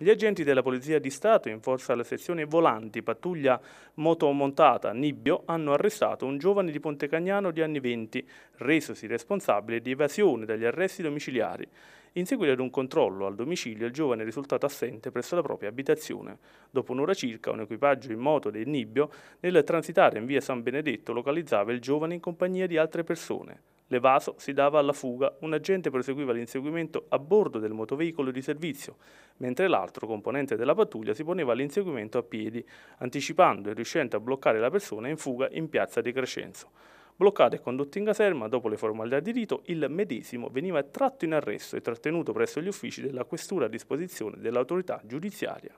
Gli agenti della Polizia di Stato, in forza alla sezione volanti pattuglia motomontata Nibbio, hanno arrestato un giovane di Pontecagnano di anni 20, resosi responsabile di evasione dagli arresti domiciliari. In seguito ad un controllo al domicilio, il giovane è risultato assente presso la propria abitazione. Dopo un'ora circa, un equipaggio in moto del Nibbio, nel transitare in via San Benedetto, localizzava il giovane in compagnia di altre persone. Levaso si dava alla fuga, un agente proseguiva l'inseguimento a bordo del motoveicolo di servizio, mentre l'altro componente della pattuglia si poneva all'inseguimento a piedi, anticipando e riuscendo a bloccare la persona in fuga in piazza di Crescenzo. Bloccato e condotto in caserma, dopo le formalità di rito, il medesimo veniva tratto in arresto e trattenuto presso gli uffici della questura a disposizione dell'autorità giudiziaria.